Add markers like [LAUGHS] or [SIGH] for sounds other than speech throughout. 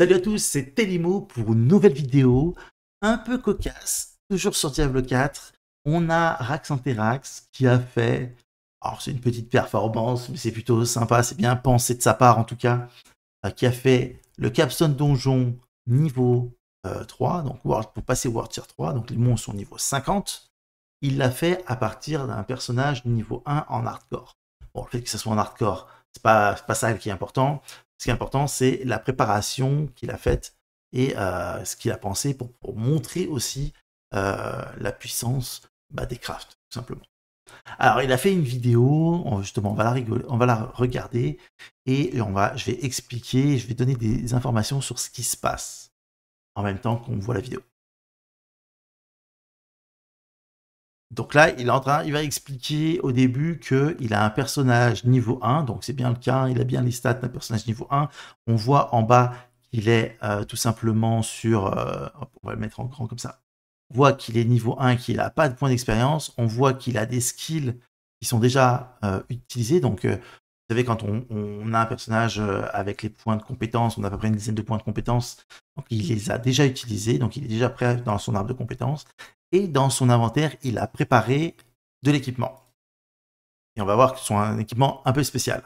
Salut à tous, c'est Telimo pour une nouvelle vidéo un peu cocasse, toujours sur Diablo 4. On a Rax qui a fait, alors c'est une petite performance, mais c'est plutôt sympa, c'est bien pensé de sa part en tout cas, euh, qui a fait le Capstone Donjon niveau 3, euh, donc World, pour passer World Tier 3, donc les monstres sont niveau 50. Il l'a fait à partir d'un personnage niveau 1 en hardcore. Bon, le fait que ce soit en hardcore, c'est pas, pas ça qui est important. Ce qui est important, c'est la préparation qu'il a faite et euh, ce qu'il a pensé pour, montrer aussi euh, la puissance bah, des crafts, tout simplement. Alors, il a fait une vidéo, justement, on va la, on va la regarder et je vais expliquer, je vais donner des informations sur ce qui se passe en même temps qu'on voit la vidéo. Donc là, il, est en train, il va expliquer au début qu'il a un personnage niveau 1, donc c'est bien le cas, il a bien les stats d'un personnage niveau 1. On voit en bas qu'il est euh, tout simplement sur... Euh, on va le mettre en grand comme ça. On voit qu'il est niveau 1, qu'il n'a pas de points d'expérience. On voit qu'il a des skills qui sont déjà euh, utilisés. Donc, vous savez, quand on, a un personnage avec les points de compétence, on a à peu près une dizaine de points de compétence. Donc, il les a déjà utilisés. Donc, il est déjà prêt dans son arbre de compétences et dans son inventaire, il a préparé de l'équipement. Et on va voir que ce sont un équipement un peu spécial.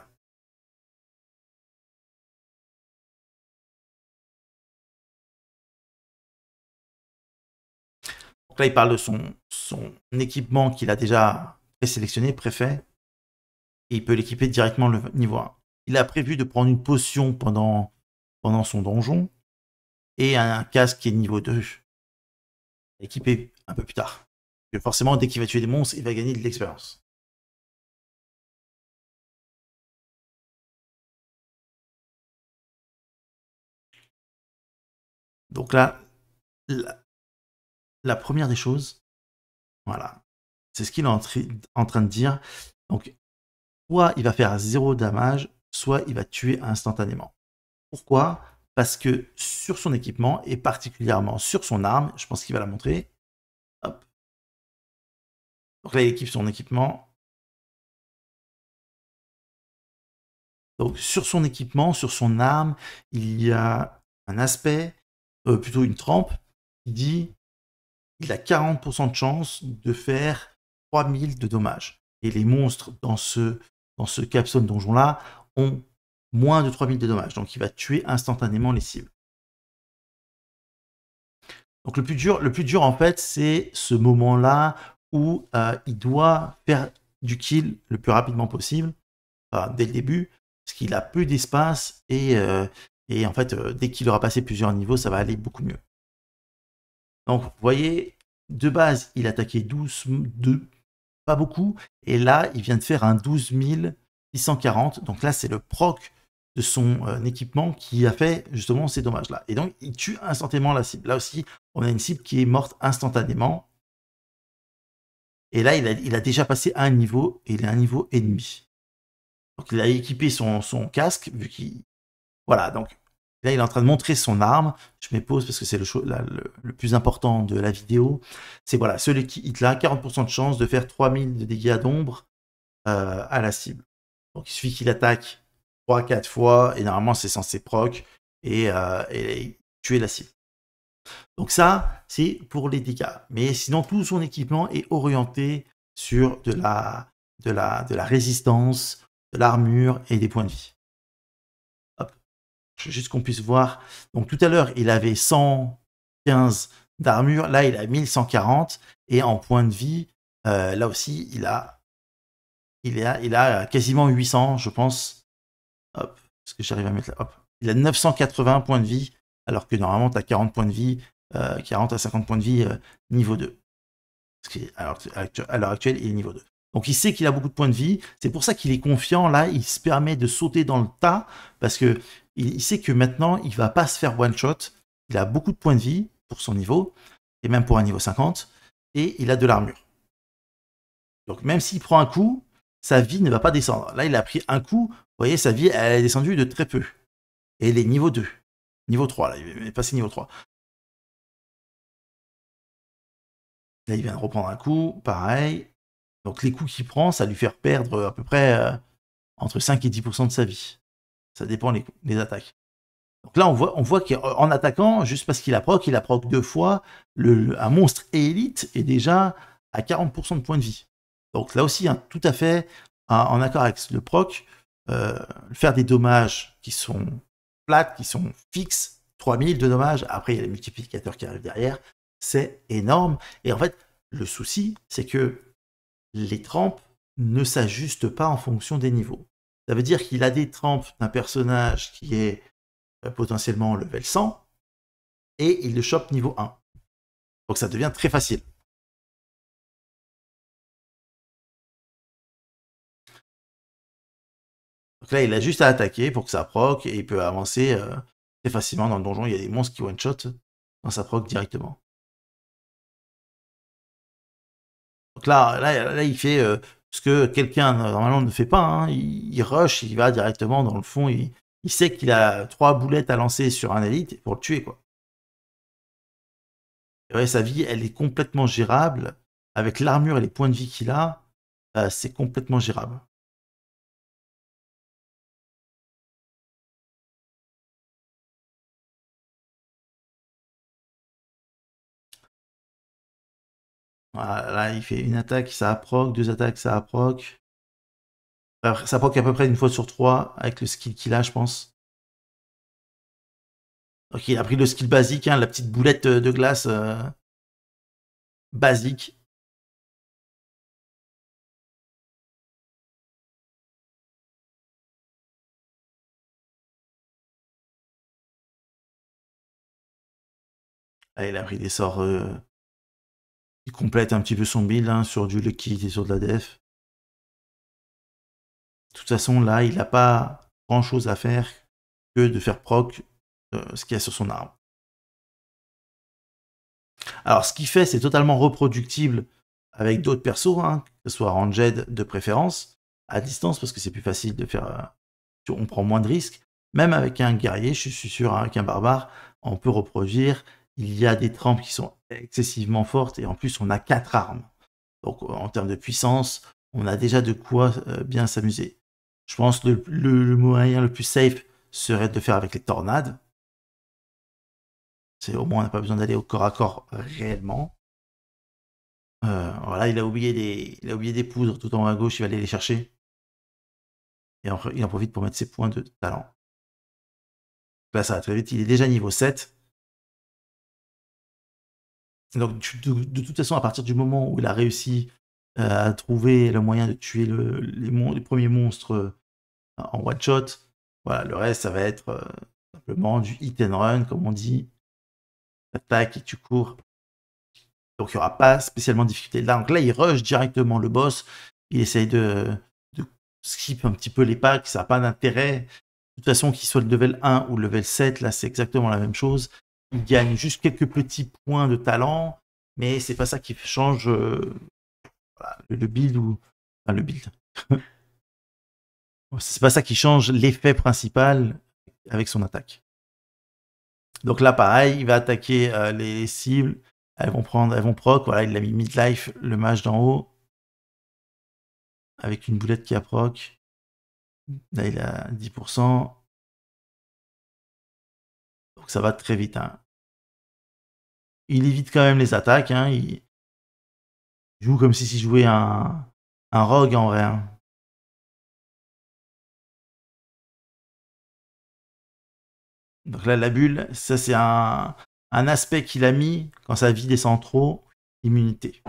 Donc là, il parle de son, son équipement qu'il a déjà sélectionné préfet, et il peut l'équiper directement le niveau 1. Il a prévu de prendre une potion pendant, pendant son donjon et un casque qui est niveau 2, équipé un peu plus tard. Et forcément, dès qu'il va tuer des monstres, il va gagner de l'expérience. Donc là, la, première des choses, voilà, c'est ce qu'il est en, en, train de dire. Donc, soit il va faire zéro damage, soit il va tuer instantanément. Pourquoi Parce que sur son équipement, et particulièrement sur son arme, je pense qu'il va la montrer, donc là, il équipe son équipement. Donc sur son équipement, sur son arme, il y a un aspect, euh, plutôt une trempe, qui dit il a 40% de chance de faire 3000 de dommages. Et les monstres dans ce, dans ce capstone donjon-là ont moins de 3000 de dommages. Donc il va tuer instantanément les cibles. Donc le plus dur, le plus dur en fait, c'est ce moment-là où euh, il doit faire du kill le plus rapidement possible, dès le début, parce qu'il a peu d'espace et, euh, et, en fait, euh, dès qu'il aura passé plusieurs niveaux, ça va aller beaucoup mieux. Donc, vous voyez, de base, il attaquait 12, 2, pas beaucoup, et là, il vient de faire un 12 640, donc là, c'est le proc de son équipement qui a fait justement ces dommages-là. Et donc, il tue instantanément la cible. Là aussi, on a une cible qui est morte instantanément et là, il a, déjà passé un niveau, et il est un niveau ennemi. Donc il a équipé son, casque, vu qu'il... Voilà, donc là, il est en train de montrer son arme. Je mets parce que c'est le, plus important de la vidéo. C'est voilà, celui qui hit a 40% de chance de faire 3000 de dégâts d'ombre euh, à la cible. Donc il suffit qu'il attaque 3-4 fois, et normalement c'est censé proc, et, euh, et tuer la cible. Donc ça, c'est pour les dégâts. Mais sinon, tout son équipement est orienté sur de la, résistance, de l'armure et des points de vie. Hop. Juste qu'on puisse voir. Donc tout à l'heure, il avait 115 d'armure. Là, il a 1140. Et en points de vie, euh, là aussi, il a, quasiment 800, je pense. Hop. Parce que j'arrive à mettre là. Hop. Il a 980 points de vie alors que normalement tu as 40 points de vie, 40 euh, à 50 points de vie euh, niveau 2. À l'heure actuelle, il est niveau 2. Donc il sait qu'il a beaucoup de points de vie, c'est pour ça qu'il est confiant, là, il se permet de sauter dans le tas, parce que il, sait que maintenant, il va pas se faire one-shot, il a beaucoup de points de vie pour son niveau, et même pour un niveau 50, et il a de l'armure. Donc même s'il prend un coup, sa vie ne va pas descendre. Là, il a pris un coup, vous voyez, sa vie, elle est descendue de très peu. Et il est niveau 2. Niveau 3, là, il est passé niveau 3. Là, il vient de reprendre un coup, pareil. Donc les coups qu'il prend, ça lui fait perdre euh, à peu près euh, entre 5 et 10% de sa vie. Ça dépend des attaques. Donc là, on voit, qu'en attaquant, juste parce qu'il a proc, il a proc deux fois, le, un monstre élite est déjà à 40% de points de vie. Donc là aussi, hein, tout à fait en accord avec le proc, euh, faire des dommages qui sont plates qui sont fixes, 3000 de dommages, après il y a les multiplicateurs qui arrivent derrière, c'est énorme. Et en fait, le souci, c'est que les trempes ne s'ajustent pas en fonction des niveaux. Ça veut dire qu'il a des trempes d'un personnage qui est euh, potentiellement level 100, et il le chope niveau 1. Donc ça devient très facile. Donc là, il a juste à attaquer pour que ça proc et il peut avancer euh, très facilement dans le donjon. Il y a des monstres qui one-shot dans sa proc directement. Donc là, là, il fait euh, ce que quelqu'un euh, normalement ne fait pas. Hein. Il, rush, il va directement dans le fond. Il, sait qu'il a trois boulettes à lancer sur un élite pour le tuer. quoi. sa vie, elle est complètement gérable. Avec l'armure et les points de vie qu'il a, c'est complètement gérable. Voilà, il fait une attaque, ça approque, deux attaques, ça approque. Ça proc à peu près une fois sur trois avec le skill qu'il a, je pense. Ok, il a pris le skill basique, hein, la petite boulette euh, de glace euh, basique. il a pris des sorts euh, il complète un petit peu son build hein, sur du liquide et sur de la def. De toute façon, là, il n'a pas grand chose à faire que de faire proc euh, ce qu'il y a sur son arme. Alors, ce qu'il fait, c'est totalement reproductible avec d'autres persos, hein, que ce soit ranged de préférence, à distance, parce que c'est plus facile de faire. Euh, on prend moins de risques. Même avec un guerrier, je suis sûr, avec hein, un barbare, on peut reproduire. Il y a des trempes qui sont excessivement forte et en plus on a quatre armes. Donc en termes de puissance, on a déjà de quoi euh, bien s'amuser. Je pense le, moyen le plus safe serait de faire avec les tornades. C'est au moins on n'a pas besoin d'aller au corps à corps réellement. Euh, voilà, il a oublié des, il a oublié des poudres tout en haut à gauche, il va aller les chercher. Et il en profite pour mettre ses points de talent. Là, ça va très vite. Il est déjà niveau 7. Donc, de, toute façon, à partir du moment où il a réussi euh, à trouver le moyen de tuer le, les, premiers monstres euh, en one shot, voilà, le reste, ça va être euh, simplement du hit and run, comme on dit. attaque et tu cours. Donc, il n'y aura pas spécialement de difficulté. Là, donc là, il rush directement le boss. Il essaye de, de skip un petit peu les packs. Ça n'a pas d'intérêt. De toute façon, qu'il soit le level 1 ou le level 7, là, c'est exactement la même chose il gagne juste quelques petits points de talent, mais c'est pas ça qui change euh, le build ou enfin, le build. [LAUGHS] c'est pas ça qui change l'effet principal avec son attaque. Donc là, pareil, il va attaquer euh, les cibles. Elles vont prendre, elles vont proc. Voilà, il a mis midlife, le mage d'en haut. Avec une boulette qui a proc. Là, il a 10%. Donc ça va très vite. Hein il évite quand même les attaques. Hein, il... joue comme si s'il jouait un, rogue en vrai. Hein. Donc là, la bulle, ça c'est un, aspect qu'il a mis quand sa vie descend trop, immunité.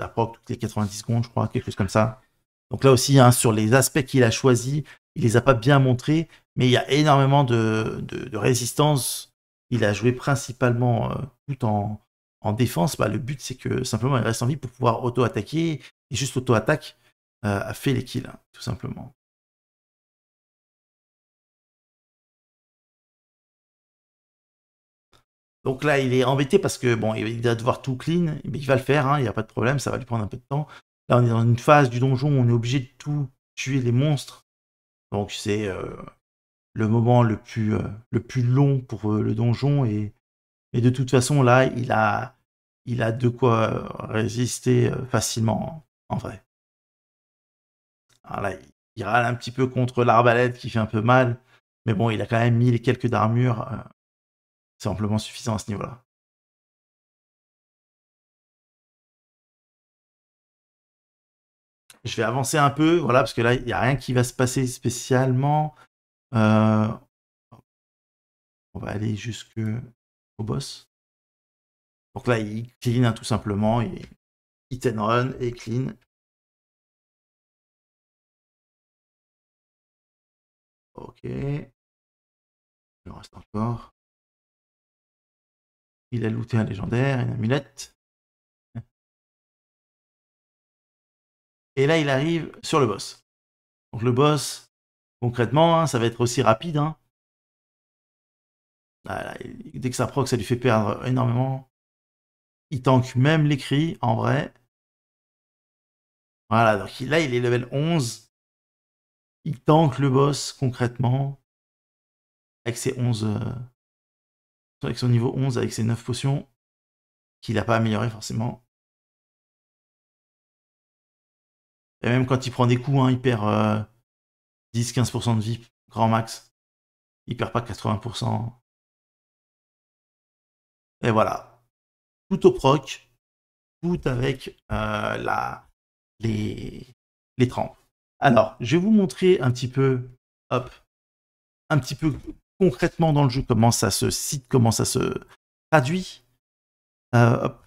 Ça proc toutes les 90 secondes, je crois, quelque chose comme ça. Donc là aussi, hein, sur les aspects qu'il a choisis, il les a pas bien montrés, mais il y a énormément de résistance il a joué principalement euh, tout en, défense. Bah, le but, c'est que simplement, il reste en vie pour pouvoir auto-attaquer. Et juste auto-attaque euh, a fait les kills, hein, tout simplement. Donc là, il est embêté parce que bon, il va devoir tout clean, mais il va le faire, hein, il n'y a pas de problème, ça va lui prendre un peu de temps. Là, on est dans une phase du donjon où on est obligé de tout tuer les monstres. Donc c'est euh, le moment le plus, euh, le plus long pour euh, le donjon. Et, de toute façon, là, il a, il a de quoi euh, résister facilement, en vrai. Alors là, il râle un petit peu contre l'arbalète qui fait un peu mal, mais bon, il a quand même mis les quelques d'armure. C'est amplement suffisant à ce niveau-là. Je vais avancer un peu, voilà, parce que là, il n'y a rien qui va se passer spécialement. Euh, on va aller jusque au boss. Donc là, il clean hein, tout simplement, il hit run et clean. Ok. Il en reste encore. Il a looté un légendaire, une amulette. Et là, il arrive sur le boss. Donc le boss, Concrètement, hein, ça va être aussi rapide. Hein. Ah dès que ça proc, ça lui fait perdre énormément. Il tank même l'écrit, en vrai. Voilà, donc là, il est level 11. Il tank le boss, concrètement. Avec ses 11... Euh, avec son niveau 11, avec ses 9 potions. Qu'il n'a pas amélioré, forcément. Et même quand il prend des coups, hein, il perd... Euh, 10-15% de vie, grand max. Il perd pas 80%. Et voilà. Tout au proc, tout avec euh, la, les, les trempes. Alors, je vais vous montrer un petit peu, hop, un petit peu concrètement dans le jeu comment ça se cite, comment ça se traduit. Euh, hop.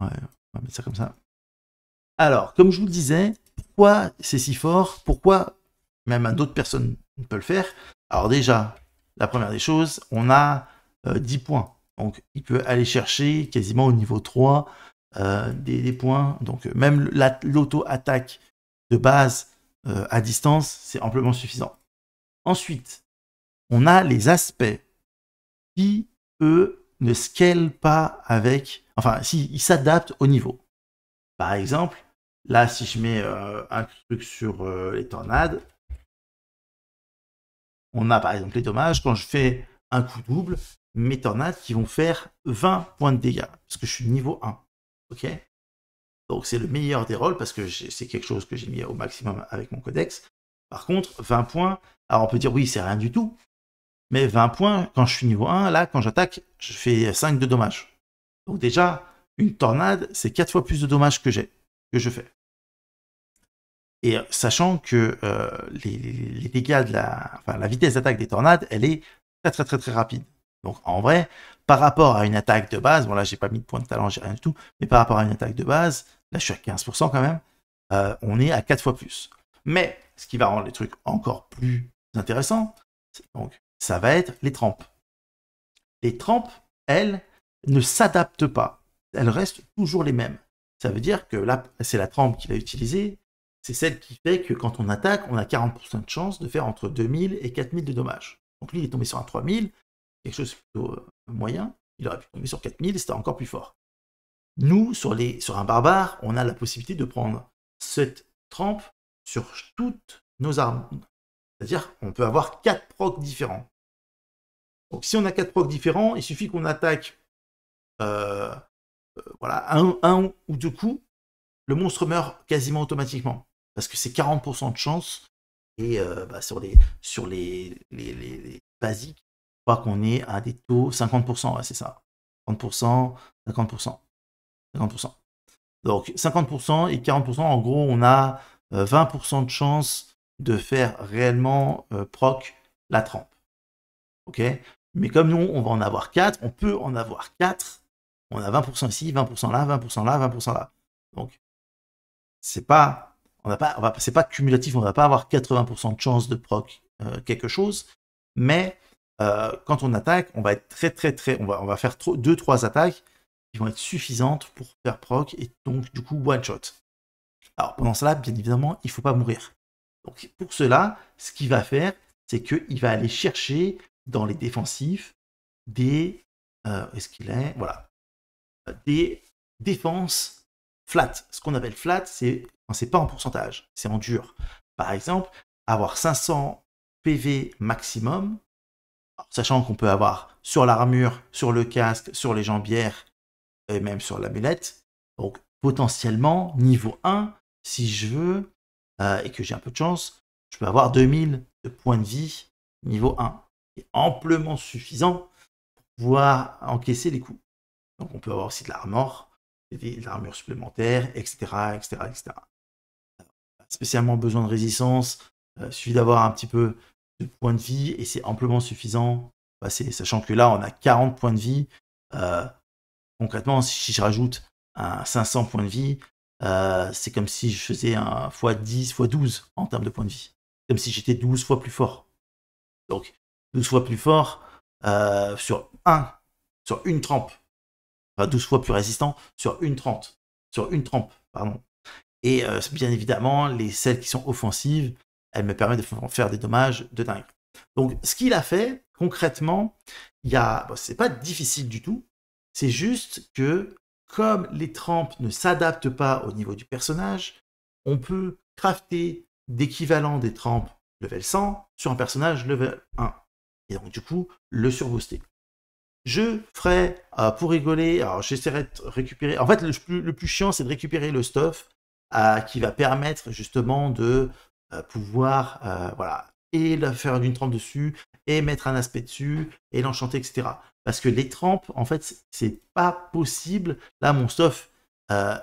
Ouais, on va mettre ça comme ça. Alors, comme je vous le disais, pourquoi c'est si fort, pourquoi même d'autres personnes peuvent le faire. Alors déjà, la première des choses, on a 10 euh, points. Donc il peut aller chercher quasiment au niveau 3 euh, des, points. Donc euh, même l'auto-attaque de base à distance, c'est amplement suffisant. Ensuite, on a les aspects qui, eux, ne scalent pas avec... Enfin, si, s'adaptent au niveau. Par exemple, Là, si je mets euh, un truc sur euh, les tornades, on a par exemple les dommages. Quand je fais un coup double, mes tornades qui vont faire 20 points de dégâts, parce que je suis niveau 1. Ok Donc c'est le meilleur des rôles, parce que c'est quelque chose que j'ai mis au maximum avec mon codex. Par contre, 20 points, alors on peut dire oui, c'est rien du tout, mais 20 points, quand je suis niveau 1, là, quand j'attaque, je fais 5 de dommages. Donc déjà, une tornade, c'est 4 fois plus de dommages que j'ai que je fais. Et euh, sachant que euh, les, dégâts de la, enfin, la vitesse d'attaque des tornades, elle est très très très très rapide. Donc en vrai, par rapport à une attaque de base, bon là j'ai pas mis de points de talent, j'ai rien du tout, mais par rapport à une attaque de base, là je suis à 15% quand même, euh, on est à quatre fois plus. Mais ce qui va rendre les trucs encore plus intéressants, donc ça va être les trempes. Les trempes, elles, ne s'adaptent pas. Elles restent toujours les mêmes. Ça veut dire que là, c'est la trempe qu'il a utilisée. C'est celle qui fait que quand on attaque, on a 40% de chance de faire entre 2000 et 4000 de dommages. Donc lui, il est tombé sur un 3000, quelque chose plutôt euh, moyen. Il aurait pu tomber sur 4000 c'était encore plus fort. Nous, sur, les, sur un barbare, on a la possibilité de prendre cette trempe sur toutes nos armes. C'est-à-dire qu'on peut avoir 4 procs différents. Donc si on a 4 procs différents, il suffit qu'on attaque euh, euh, voilà, un, ou deux coups, le monstre meurt quasiment automatiquement. Parce que c'est 40% de chance. Et euh, bah, sur, les, sur les, basiques, je crois qu'on est à des taux 50%, c'est ça. 30%, 50%, 50%. Donc 50% et 40%, en gros, on a 20% euh, de chance de faire réellement proc la trempe. OK Mais comme nous, on va en avoir 4, on peut en avoir 4 on a 20% ici, 20% là, 20% là, 20% là. Donc, c'est pas, on pas, on va, pas cumulatif, on va pas avoir 80% de chance de proc euh, quelque chose, mais euh, quand on attaque, on va être très très très, on va, faire 2-3 attaques qui vont être suffisantes pour faire proc et donc du coup one shot. Alors pendant cela, bien évidemment, il ne faut pas mourir. Donc pour cela, ce qu'il va faire, c'est qu'il va aller chercher dans les défensifs des. Euh, est-ce qu'il est Voilà des défenses flat. Ce qu'on appelle flat, c'est pas en pourcentage, c'est en dur. Par exemple, avoir 500 PV maximum, sachant qu'on peut avoir sur l'armure, sur le casque, sur les jambières et même sur la l'amulette. Donc potentiellement, niveau 1, si je veux, euh, et que j'ai un peu de chance, je peux avoir 2000 de points de vie niveau 1. C'est amplement suffisant pour pouvoir encaisser les coups. Donc on peut avoir aussi de l'armure, de l'armure supplémentaire, etc., etc., etc. Spécialement besoin de résistance, euh, suffit d'avoir un petit peu de points de vie et c'est amplement suffisant. Bah, sachant que là, on a 40 points de vie. Euh, concrètement, si je rajoute 500 points de vie, euh, c'est comme si je faisais un x10, x12 en termes de points de vie. Comme si j'étais 12 fois plus fort. Donc, 12 fois plus fort sur un, sur une trempe. 12 fois plus résistant sur une trente Sur une trempe, pardon. Et euh, bien évidemment, les celles qui sont offensives, elles me permettent de faire des dommages de dingue. Donc ce qu'il a fait, concrètement, il y a. c'est pas difficile du tout. C'est juste que comme les trempes ne s'adaptent pas au niveau du personnage, on peut crafter d'équivalent des trempes level 100 sur un personnage level 1. Et donc, du coup, le surbooster je ferai euh, pour rigoler, alors j'essaierai de récupérer. En fait, le, plus chiant, c'est de récupérer le stuff euh, qui va permettre justement de euh, pouvoir, voilà, et la faire une trempe dessus, et mettre un aspect dessus, et l'enchanter, etc. Parce que les trempes, en fait, c'est pas possible. Là, mon stuff,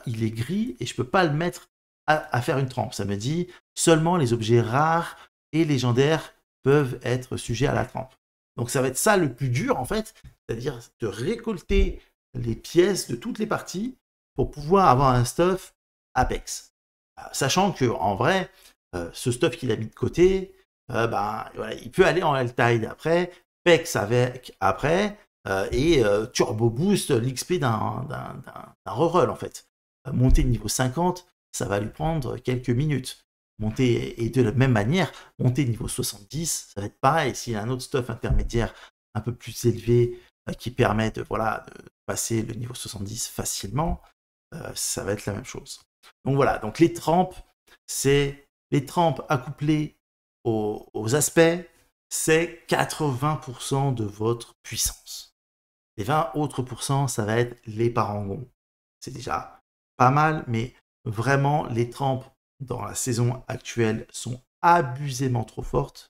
il est gris et je peux pas le mettre à faire une trempe. Ça me dit seulement les objets rares et légendaires peuvent être sujets à la trempe. Donc ça va être ça le plus dur en fait, c'est-à-dire de récolter les pièces de toutes les parties pour pouvoir avoir un stuff Apex. Euh, sachant que en vrai, euh, ce stuff qu'il a mis de côté, euh, ben, il peut aller en Altide après, Pex avec après, et Turbo Boost l'XP d'un reroll en fait. monter niveau 50, ça va lui prendre quelques minutes. Monter, et de la même manière, monter niveau 70, ça va être pareil. S'il y a un autre stuff intermédiaire un peu plus élevé, euh, qui permet de, voilà, de passer le niveau 70 facilement, euh, ça va être la même chose. Donc voilà, donc les trempes, c'est les trempes accouplées aux, aux aspects, c'est 80% de votre puissance. Les 20 autres pourcents, ça va être les parangons. C'est déjà pas mal, mais vraiment, les trempes dans la saison actuelle sont abusément trop fortes.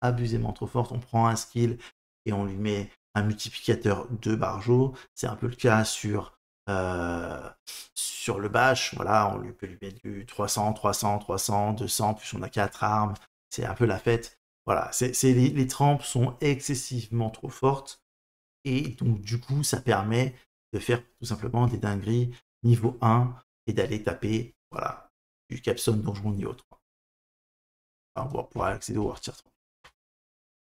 Abusément trop fortes. On prend un skill et on lui met multiplicateur de Barjo. C'est un peu le cas sur, euh, sur le Bash. Voilà, on lui peut lui mettre du 300, 300, 300, 200, plus on a quatre armes. C'est un peu la fête. Voilà, c'est les, les sont excessivement trop fortes. Et donc, du coup, ça permet de faire tout simplement des dingueries niveau 1 et d'aller taper voilà, du Capson Donjon niveau 3. on accéder au War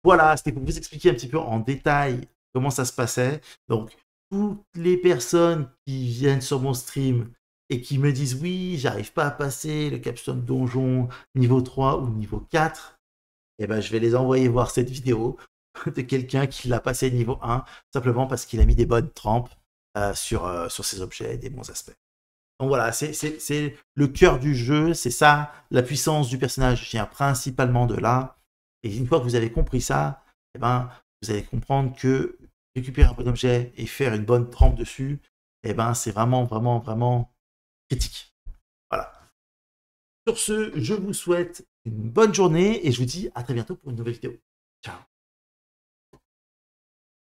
Voilà, c'était pour vous expliquer un petit peu en détail comment ça se passait. Donc, toutes les personnes qui viennent sur mon stream et qui me disent oui, j'arrive pas à passer le capstone donjon niveau 3 ou niveau 4, eh ben, je vais les envoyer voir cette vidéo [LAUGHS] de quelqu'un qui l'a passé niveau 1, simplement parce qu'il a mis des bonnes trempes euh, sur, euh, sur ses objets, et des bons aspects. Donc voilà, c'est le cœur du jeu, c'est ça, la puissance du personnage vient principalement de là. Et une fois que vous avez compris ça, et eh ben, vous allez comprendre que récupérer un bon objet et faire une bonne trempe dessus, et eh ben c'est vraiment, vraiment, vraiment critique. Voilà. Sur ce, je vous souhaite une bonne journée et je vous dis à très bientôt pour une nouvelle vidéo. Ciao